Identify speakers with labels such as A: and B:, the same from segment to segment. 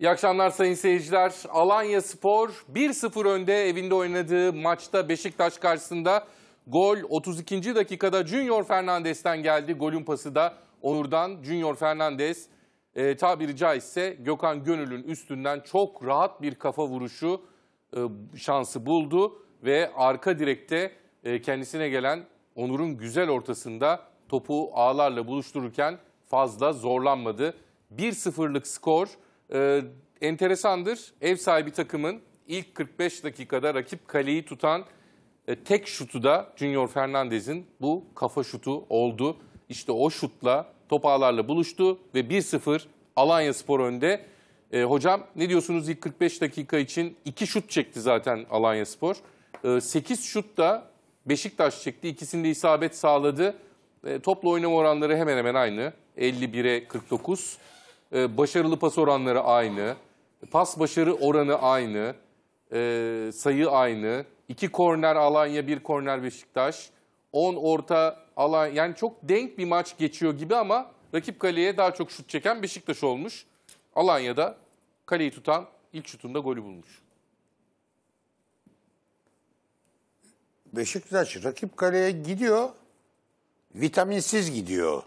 A: İyi akşamlar sayın seyirciler. Alanya Spor 1-0 önde evinde oynadığı maçta Beşiktaş karşısında gol 32. dakikada Junior Fernandes'ten geldi. Golün pası da Onur'dan Junior Fernandes e, tabiri caizse Gökhan Gönül'ün üstünden çok rahat bir kafa vuruşu e, şansı buldu ve arka direkte e, kendisine gelen Onur'un güzel ortasında topu ağlarla buluştururken fazla zorlanmadı. 1-0'lık skor e, enteresandır. Ev sahibi takımın ilk 45 dakikada rakip kaleyi tutan e, tek şutu da Junior Fernandez'in bu kafa şutu oldu. İşte o şutla top ağlarla buluştu ve 1-0 Alanya Spor önde. E, hocam ne diyorsunuz ilk 45 dakika için 2 şut çekti zaten Alanya Spor. E, ee, 8 şut da Beşiktaş çekti. İkisinde isabet sağladı. E, topla oynama oranları hemen hemen aynı. 51'e 49. Ee, başarılı pas oranları aynı. Pas başarı oranı aynı. Ee, sayı aynı. İki korner Alanya, bir korner Beşiktaş. on orta Alanya. Yani çok denk bir maç geçiyor gibi ama rakip kaleye daha çok şut çeken Beşiktaş olmuş. Alanya'da kaleyi tutan ilk şutunda golü bulmuş.
B: Beşiktaş rakip kaleye gidiyor. Vitaminsiz gidiyor.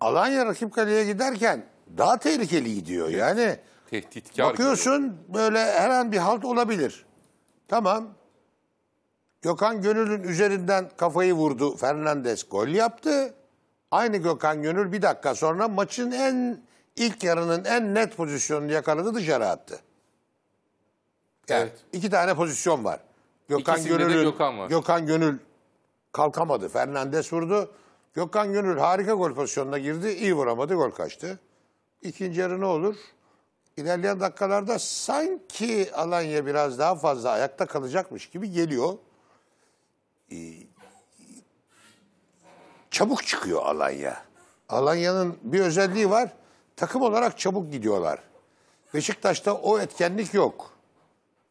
B: Alanya rakip kaleye giderken daha tehlikeli gidiyor. Yani tehditkar. Bakıyorsun gibi. böyle her an bir halt olabilir. Tamam. Gökhan Gönül'ün üzerinden kafayı vurdu. Fernandez gol yaptı. Aynı Gökhan Gönül bir dakika sonra maçın en ilk yarının en net pozisyonunu yakaladı dışarı attı. Yani evet. İki tane pozisyon var. Gökhan Gönül Gökhan, var. Gökhan Gönül kalkamadı. Fernandez vurdu. Gökhan Gönül harika gol pozisyonuna girdi. İyi vuramadı. Gol kaçtı. İkinci yarı ne olur? İlerleyen dakikalarda sanki Alanya biraz daha fazla ayakta kalacakmış gibi geliyor. Ee, çabuk çıkıyor Alanya. Alanya'nın bir özelliği var. Takım olarak çabuk gidiyorlar. Beşiktaş'ta o etkenlik yok.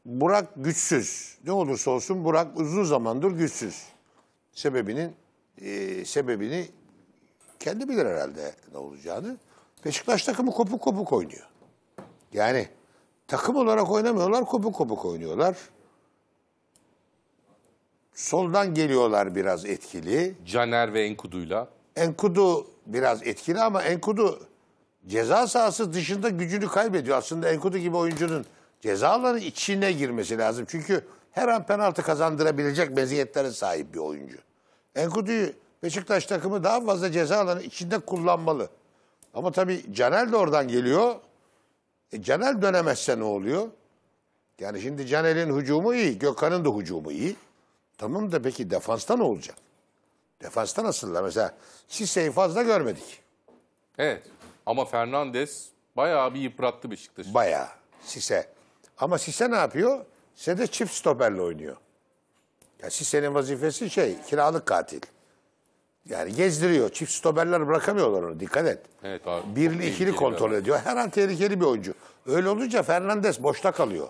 B: Burak güçsüz. Ne olursa olsun Burak uzun zamandır güçsüz. Sebebinin e, sebebini kendi bilir herhalde ne olacağını. Beşiktaş takımı kopuk kopuk oynuyor. Yani takım olarak oynamıyorlar, kopuk kopuk oynuyorlar. Soldan geliyorlar biraz etkili. Caner ve Enkudu'yla. Enkudu biraz etkili ama Enkudu ceza sahası dışında gücünü kaybediyor. Aslında Enkudu gibi oyuncunun ceza alanı içine girmesi lazım. Çünkü her an penaltı kazandırabilecek meziyetlere sahip bir oyuncu. Enkudu'yu Beşiktaş takımı daha fazla ceza alanı içinde kullanmalı. Ama tabii Canel de oradan geliyor. E Canel dönemezse ne oluyor? Yani şimdi Canel'in hücumu iyi, Gökhan'ın da hücumu iyi. Tamam da peki defansta ne olacak? Defansta nasıllar? Mesela Sisse'yi fazla görmedik.
A: Evet ama Fernandes bayağı bir yıprattı
B: Beşiktaş'ı. Bayağı sise. Ama sise ne yapıyor? Sisse de çift stoperle oynuyor. Ya Sisse'nin vazifesi şey, kiralık katil. Yani gezdiriyor. Çift stoperler bırakamıyorlar onu. Dikkat et. Evet abi. Birli ikili kontrol ediyor. Her an tehlikeli bir oyuncu. Öyle olunca Fernandes boşta kalıyor.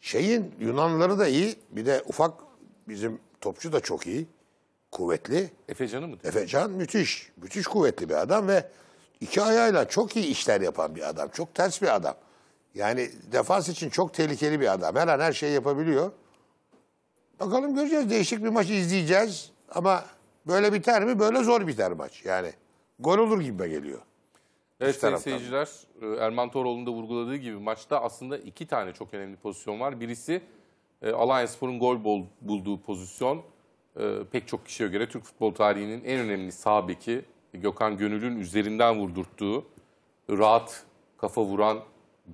B: Şeyin Yunanlıları da iyi. Bir de ufak bizim topçu da çok iyi. Kuvvetli. Efecan'ı mı? Efecan müthiş. Müthiş kuvvetli bir adam ve iki ayağıyla çok iyi işler yapan bir adam. Çok ters bir adam. Yani defans için çok tehlikeli bir adam. Her an her şeyi yapabiliyor. Bakalım göreceğiz. Değişik bir maçı izleyeceğiz. Ama Böyle biter mi? Böyle zor biter maç. Yani gol olur gibi geliyor.
A: Evet sayın seyirciler e, Erman Toroğlu'nun da vurguladığı gibi maçta aslında iki tane çok önemli pozisyon var. Birisi e, Alliance Spor'un gol bulduğu pozisyon. E, pek çok kişiye göre Türk futbol tarihinin en önemli sağ beki Gökhan Gönül'ün üzerinden vurdurttuğu rahat kafa vuran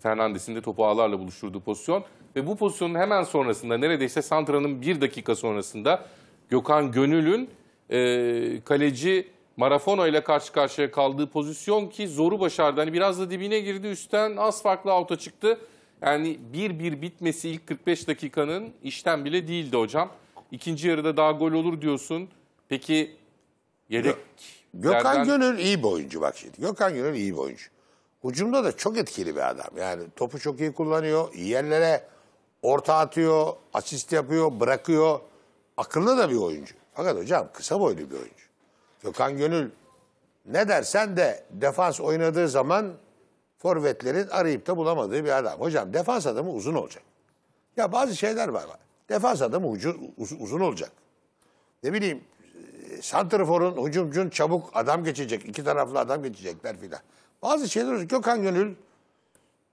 A: Fernandes'in de topu ağlarla buluşturduğu pozisyon. Ve bu pozisyonun hemen sonrasında neredeyse Santra'nın bir dakika sonrasında Gökhan Gönül'ün e, kaleci Marafono ile karşı karşıya kaldığı pozisyon ki zoru başardı. Hani biraz da dibine girdi üstten az farklı auto çıktı. Yani bir bir bitmesi ilk 45 dakikanın işten bile değildi hocam. İkinci yarıda daha gol olur diyorsun. Peki yedek...
B: Gökhan yerden... Gönül iyi bir oyuncu bak şimdi. Gökhan Gönül iyi bir oyuncu. Hücumda da çok etkili bir adam. Yani topu çok iyi kullanıyor. İyi yerlere orta atıyor, asist yapıyor, bırakıyor. Akıllı da bir oyuncu. Fakat hocam kısa boylu bir oyuncu. Gökhan Gönül ne dersen de defans oynadığı zaman forvetlerin arayıp da bulamadığı bir adam. Hocam defans adamı uzun olacak. Ya bazı şeyler var. Defans adamı ucu, uz, uzun olacak. Ne bileyim e, santriforun, hücumcun çabuk adam geçecek. iki taraflı adam geçecekler filan. Bazı şeyler olacak. Gökhan Gönül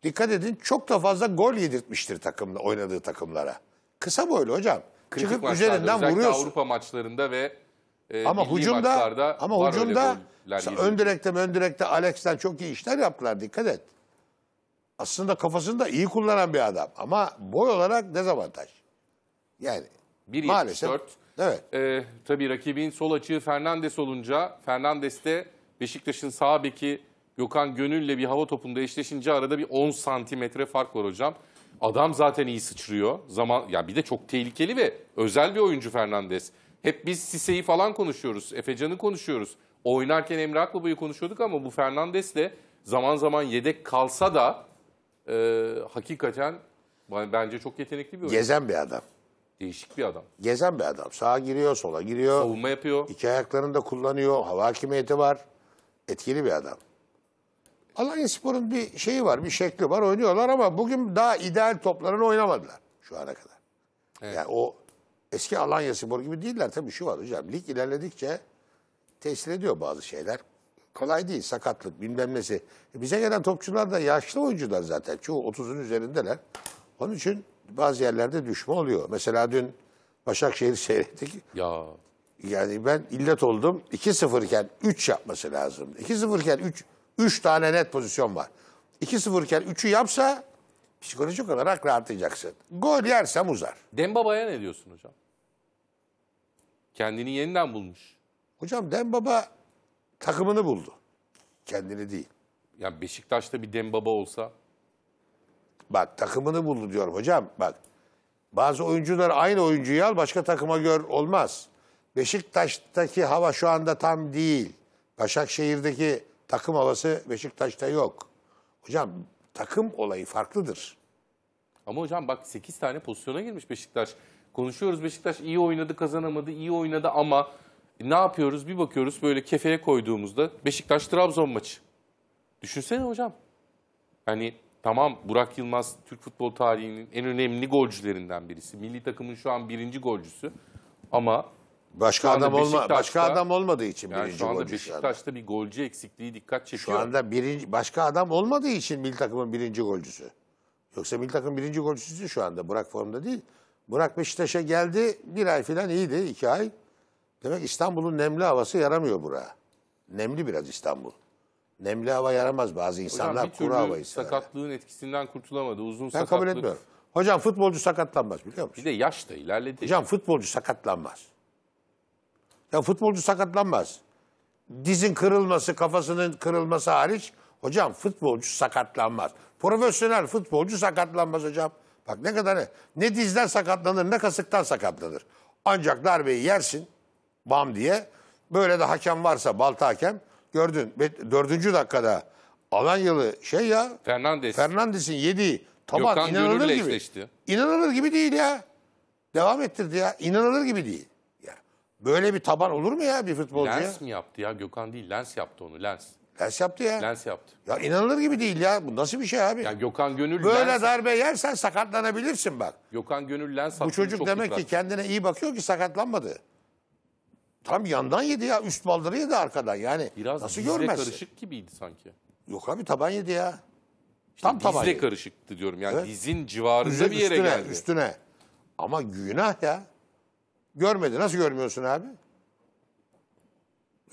B: dikkat edin çok da fazla gol yedirtmiştir takımla, oynadığı takımlara. Kısa boylu hocam kritik çıkıp maçlarda, üzerinden vuruyorsun. Avrupa
A: maçlarında ve e, ama hücumda ama hücumda ön
B: direkte ön direkte Alex'ten çok iyi işler yaptılar dikkat et. Aslında kafasını da iyi kullanan bir adam ama boy olarak dezavantaj. Yani
A: 1.74. Maalesef. Evet. E, tabii rakibin sol açığı Fernandes olunca Fernandes de Beşiktaş'ın sağ beki Gökhan Gönül'le bir hava topunda eşleşince arada bir 10 santimetre fark var hocam. Adam zaten iyi sıçrıyor. Zaman ya bir de çok tehlikeli ve özel bir oyuncu Fernandez. Hep biz Sise'yi falan konuşuyoruz. Efecan'ı konuşuyoruz. Oynarken Emre Akbaba'yı konuşuyorduk ama bu Fernandez de zaman zaman yedek kalsa da
B: e, hakikaten
A: bence çok yetenekli bir oyuncu. Gezen
B: bir adam. Değişik bir adam. Gezen bir adam. Sağa giriyor, sola giriyor. Savunma yapıyor. İki ayaklarını da kullanıyor. Hava hakimiyeti var. Etkili bir adam. Alanya Spor'un bir şeyi var, bir şekli var. Oynuyorlar ama bugün daha ideal toplarını oynamadılar şu ana kadar. Evet. Yani o eski Alanya Spor gibi değiller. Tabii şu var hocam, lig ilerledikçe tesir ediyor bazı şeyler. Kolay değil, sakatlık bilmem E bize gelen topçular da yaşlı oyuncular zaten. Çoğu 30'un üzerindeler. Onun için bazı yerlerde düşme oluyor. Mesela dün Başakşehir seyrettik. Ya. Yani ben illet oldum. 2-0 iken 3 yapması lazım. 2-0 iken 3 3 tane net pozisyon var. 2-0 iken 3'ü yapsa psikolojik olarak rahatlayacaksın. Gol yersem uzar.
A: Dembaba'ya ne diyorsun hocam? Kendini yeniden bulmuş.
B: Hocam Dembaba takımını buldu. Kendini değil.
A: Yani Beşiktaş'ta bir Dembaba olsa
B: Bak takımını buldu diyorum hocam. Bak bazı oyuncular aynı oyuncuyu al başka takıma gör olmaz. Beşiktaş'taki hava şu anda tam değil. Başakşehir'deki Takım havası Beşiktaş'ta yok. Hocam takım olayı farklıdır.
A: Ama hocam bak 8 tane pozisyona girmiş Beşiktaş. Konuşuyoruz Beşiktaş iyi oynadı kazanamadı, iyi oynadı ama ne yapıyoruz bir bakıyoruz böyle kefeye koyduğumuzda Beşiktaş-Trabzon maçı. Düşünsene hocam. Hani tamam Burak Yılmaz Türk futbol tarihinin en önemli golcülerinden birisi. Milli takımın şu an birinci golcüsü ama Başka adam olma, başka adam
B: olmadığı için yani birinci şu anda golcü
A: Beşiktaş'ta şu bir golcü eksikliği dikkat çekiyor. Şu
B: anda birinci, başka adam olmadığı için milli takımın birinci golcüsü. Yoksa milli takım birinci golcüsü şu anda. Burak formda değil. Burak Beşiktaş'a geldi. Bir ay falan iyiydi. iki ay. Demek İstanbul'un nemli havası yaramıyor buraya. Nemli biraz İstanbul. Nemli hava yaramaz bazı insanlar Hocam, kuru havayı sever.
A: sakatlığın etkisinden kurtulamadı. Uzun ben sakatlık. kabul etmiyorum.
B: Hocam futbolcu sakatlanmaz biliyor musun? Bir de yaş da ilerledi. Hocam futbolcu sakatlanmaz. Ya futbolcu sakatlanmaz. Dizin kırılması, kafasının kırılması hariç hocam futbolcu sakatlanmaz. Profesyonel futbolcu sakatlanmaz hocam. Bak ne kadar ne, ne dizden sakatlanır ne kasıktan sakatlanır. Ancak darbeyi yersin bam diye. Böyle de hakem varsa balta hakem gördün. Dördüncü dakikada Alanyalı şey ya. Fernandes. Fernandes'in yediği tabak Gökhan inanılır gibi. Eşleşti. İnanılır gibi değil ya. Devam ettirdi ya. İnanılır gibi değil. Böyle bir taban olur mu ya bir futbolcuya? Lens
A: mi yaptı ya? Gökhan
B: değil. Lens yaptı onu. Lens. Lens yaptı ya. Lens yaptı. Ya inanılır gibi değil ya. Bu nasıl bir şey abi? Ya Gökhan Gönül Böyle Lens... darbe yersen sakatlanabilirsin bak. Gökhan Gönül Lens Bu çocuk demek yıprat. ki kendine iyi bakıyor ki sakatlanmadı. Tam yandan yedi ya. Üst baldırı yedi arkadan yani. Biraz nasıl görmezsin? karışık
A: gibiydi sanki.
B: Yok abi taban yedi ya. İşte Tam taban Dizle karışıktı
A: diyorum yani evet. dizin civarında Üzün bir yere geldi. Üstüne.
B: Ama günah ya. Görmedi. Nasıl görmüyorsun abi?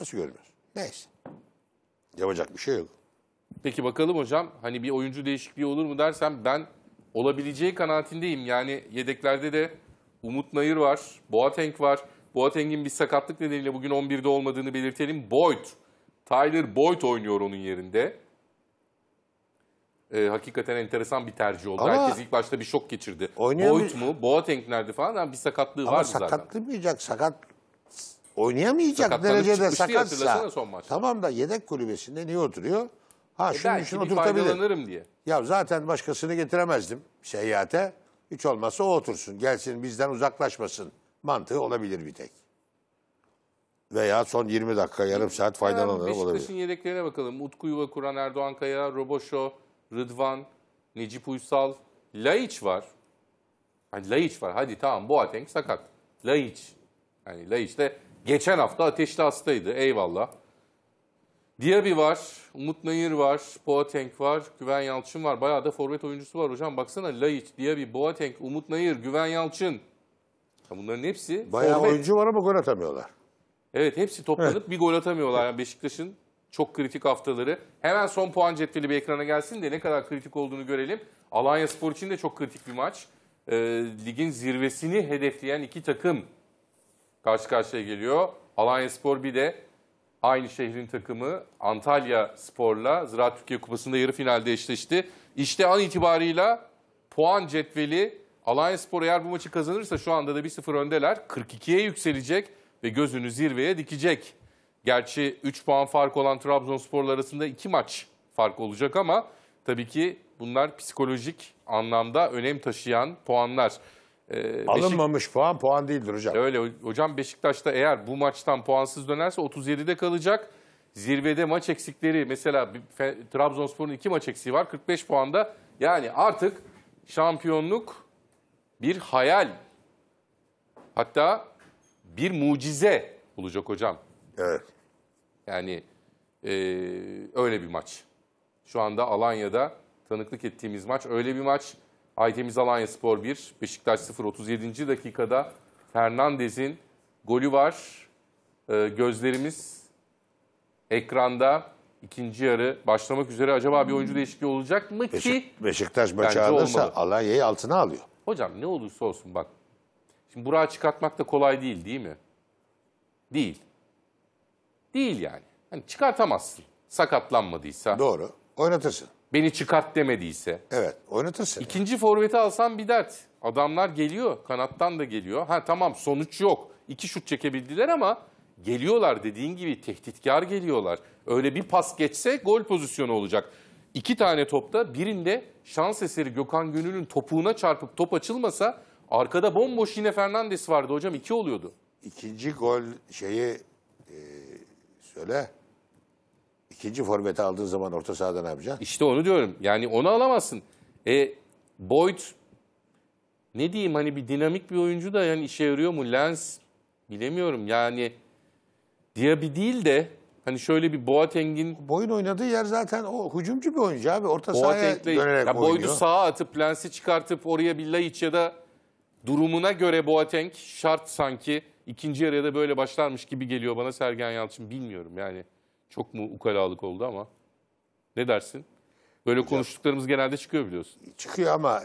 B: Nasıl görmüyorsun? Neyse. Yapacak bir şey yok.
A: Peki bakalım hocam hani bir oyuncu değişikliği olur mu dersem ben olabileceği kanaatindeyim. Yani yedeklerde de Umut Nayır var, Boateng var. Boateng'in bir sakatlık nedeniyle bugün 11'de olmadığını belirtelim. Boyd, Tyler Boyd oynuyor onun yerinde e, hakikaten enteresan bir tercih oldu. Ama Herkes ilk başta bir şok geçirdi. Boyut mu? Boateng nerede falan yani bir sakatlığı var vardı zaten.
B: sakatlamayacak. Sakat oynayamayacak Sakatlanıp derecede sakatsa. son maçta. Tamam da yedek kulübesinde niye oturuyor? Ha e, şunun Belki için bir oturtabilir. faydalanırım diye. Ya zaten başkasını getiremezdim seyahate. Hiç olmazsa o otursun. Gelsin bizden uzaklaşmasın. Mantığı olabilir bir tek. Veya son 20 dakika yarım saat faydalanır Hemen olabilir. Beşiktaş'ın
A: yedeklerine bakalım. Utku Yuva Kur'an, Erdoğan Kaya, Roboşo, Rıdvan, Necip Uysal, Laiç var. Hani Laiç var. Hadi tamam Boateng sakat. Laiç. Yani Laiç de geçen hafta ateşli hastaydı. Eyvallah. Diaby var, Umut Nayır var, Boateng var, Güven Yalçın var. Bayağı da forvet oyuncusu var hocam. Baksana Laiç, Diaby, Boateng, Umut Nayır, Güven Yalçın. Ya bunların hepsi Bayağı forvet. oyuncu
B: var ama gol atamıyorlar.
A: Evet hepsi toplanıp evet. bir gol atamıyorlar. Yani Beşiktaş'ın çok kritik haftaları. Hemen son puan cetveli bir ekrana gelsin de ne kadar kritik olduğunu görelim. Alanya Spor için de çok kritik bir maç. E, ligin zirvesini hedefleyen iki takım karşı karşıya geliyor. Alanya Spor bir de aynı şehrin takımı Antalya Spor'la Ziraat Türkiye Kupası'nda yarı finalde eşleşti. İşte an itibarıyla puan cetveli Alanya Spor eğer bu maçı kazanırsa şu anda da 1-0 öndeler. 42'ye yükselecek ve gözünü zirveye dikecek. Gerçi 3 puan fark olan Trabzonspor'la arasında 2 maç fark olacak ama tabii ki bunlar psikolojik anlamda önem taşıyan puanlar. Ee, Alınmamış
B: Beşik... puan puan değildir hocam.
A: Öyle hocam Beşiktaş'ta eğer bu maçtan puansız dönerse 37'de kalacak. Zirvede maç eksikleri mesela Trabzonspor'un 2 maç eksiği var 45 puanda. Yani artık şampiyonluk bir hayal hatta bir mucize olacak hocam. Evet. Yani e, öyle bir maç. Şu anda Alanya'da tanıklık ettiğimiz maç öyle bir maç. Aytemiz Alanya Spor 1, Beşiktaş 0, 37. dakikada Fernandez'in golü var. E, gözlerimiz ekranda ikinci yarı başlamak üzere acaba bir oyuncu değişikliği olacak mı ki?
B: Beşiktaş maçı alırsa Alanya'yı altına alıyor. Hocam
A: ne olursa olsun bak. Şimdi Burak'ı çıkartmak da kolay değil değil mi? Değil. Değil yani. Hani çıkartamazsın sakatlanmadıysa. Doğru. Oynatırsın. Beni çıkart demediyse. Evet oynatırsın. İkinci forveti alsan bir dert. Adamlar geliyor. Kanattan da geliyor. Ha tamam sonuç yok. İki şut çekebildiler ama geliyorlar dediğin gibi tehditkar geliyorlar. Öyle bir pas geçse gol pozisyonu olacak. İki tane topta birinde şans eseri Gökhan Gönül'ün topuğuna çarpıp top açılmasa arkada bomboş yine Fernandes vardı hocam iki oluyordu. İkinci gol şeyi Söyle.
B: İkinci forveti aldığın zaman orta sahada ne yapacaksın?
A: İşte onu diyorum. Yani onu alamazsın. E, Boyd ne diyeyim hani bir dinamik bir oyuncu da yani işe yarıyor mu? Lens bilemiyorum yani Diaby değil de
B: hani şöyle bir Boateng'in Boyun oynadığı yer zaten o hücumcu bir oyuncu abi. Orta sahaya dönerek ya oynuyor. Boyd'u
A: sağa atıp Lens'i çıkartıp oraya bir Laiç ya da durumuna göre Boateng şart sanki. İkinci yarıya da böyle başlarmış gibi geliyor bana Sergen Yalçın. Bilmiyorum yani çok mu ukalalık oldu ama ne dersin? Böyle Hocam, konuştuklarımız genelde
B: çıkıyor biliyorsun. Çıkıyor ama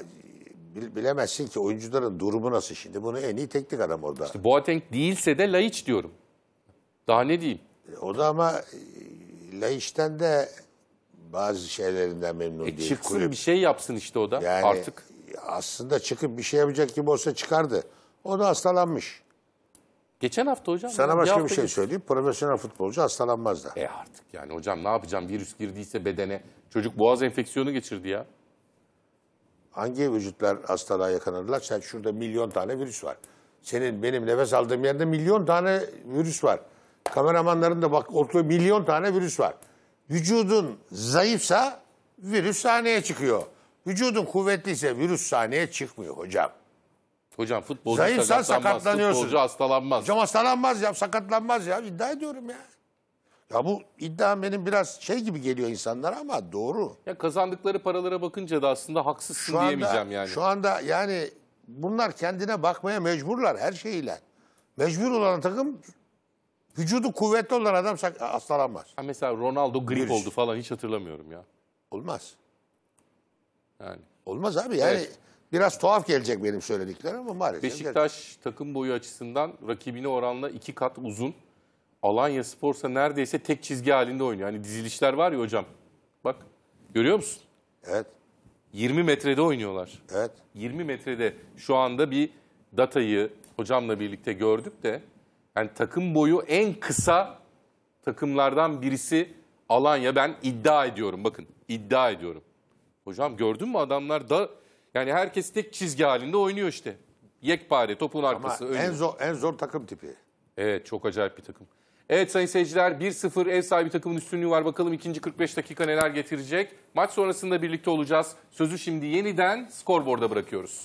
B: bilemezsin ki oyuncuların durumu nasıl şimdi. Bunu en iyi teknik adam orada. İşte
A: Boateng değilse de Laiç diyorum. Daha ne diyeyim?
B: E, o da ama e, Laiç'ten de bazı şeylerinden memnun e, değil. Çıksın kulüp. bir şey yapsın işte o da yani, artık. Aslında çıkıp bir şey yapacak gibi olsa çıkardı. O da hastalanmış. Geçen hafta hocam. Sana başka bir, şey geç... söyleyeyim. Profesyonel futbolcu hastalanmaz da. E artık
A: yani hocam ne yapacağım? Virüs girdiyse bedene. Çocuk boğaz enfeksiyonu geçirdi ya.
B: Hangi vücutlar hastalığa yakalanırlar? Sen şurada milyon tane virüs var. Senin benim nefes aldığım yerde milyon tane virüs var. Kameramanların da bak ortada milyon tane virüs var. Vücudun zayıfsa virüs sahneye çıkıyor. Vücudun kuvvetliyse virüs sahneye çıkmıyor hocam. Hocam futbolcu Zayıfsan sakatlanmaz. sakatlanıyorsun. Futbolcu hastalanmaz. Hocam hastalanmaz ya sakatlanmaz ya iddia ediyorum ya. Ya bu iddia benim biraz şey gibi geliyor insanlara ama doğru. Ya kazandıkları paralara bakınca da aslında haksızsın şu anda, diyemeyeceğim yani. Şu anda yani bunlar kendine bakmaya mecburlar her şeyiyle. Mecbur olan takım vücudu kuvvetli olan adam hastalanmaz. Ha mesela Ronaldo grip Virüs. oldu
A: falan hiç hatırlamıyorum ya. Olmaz.
B: Yani. Olmaz abi yani evet. Biraz tuhaf gelecek benim söylediklerim ama maalesef. Beşiktaş
A: gelecek. takım boyu açısından rakibine oranla iki kat uzun. Alanya Spor'sa neredeyse tek çizgi halinde oynuyor. Hani dizilişler var ya hocam. Bak görüyor musun? Evet. 20 metrede oynuyorlar. Evet. 20 metrede şu anda bir datayı hocamla birlikte gördük de yani takım boyu en kısa takımlardan birisi Alanya. Ben iddia ediyorum bakın iddia ediyorum. Hocam gördün mü adamlar da yani herkes tek çizgi halinde oynuyor işte. Yekpare topun arkası. Ama en
B: zor, en zor takım tipi.
A: Evet çok acayip bir takım. Evet sayın seyirciler 1-0 ev sahibi takımın üstünlüğü var. Bakalım ikinci 45 dakika neler getirecek. Maç sonrasında birlikte olacağız. Sözü şimdi yeniden skorboarda bırakıyoruz.